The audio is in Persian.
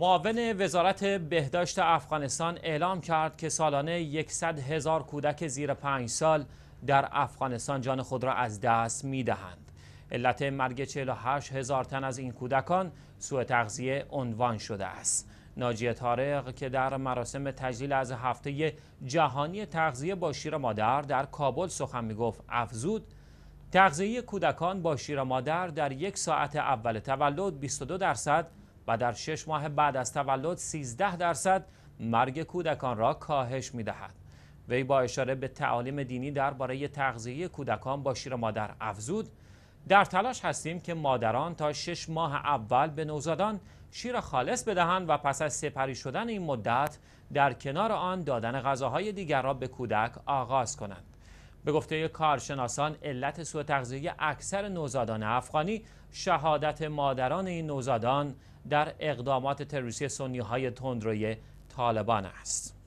معاون وزارت بهداشت افغانستان اعلام کرد که سالانه 100 هزار کودک زیر 5 سال در افغانستان جان خود را از دست می دهند. علت مرگ 48 هزار تن از این کودکان سوء تغذیه عنوان شده است. ناجیه تارق که در مراسم تجلیل از هفته جهانی تغذیه با شیر مادر در کابل سخن می گفت افزود تغذیه کودکان با شیر مادر در یک ساعت اول تولد 22 درصد و در شش ماه بعد از تولد 13 درصد مرگ کودکان را کاهش می دهد. وی با اشاره به تعالیم دینی درباره تغذیه کودکان با شیر مادر افزود در تلاش هستیم که مادران تا شش ماه اول به نوزادان شیر خالص بدهند و پس از سپری شدن این مدت در کنار آن دادن غذاهای دیگر را به کودک آغاز کنند. به گفته کارشناسان علت سوء تغذیه اکثر نوزادان افغانی شهادت مادران این نوزادان در اقدامات تروریستی سنی های تندروی طالبان است.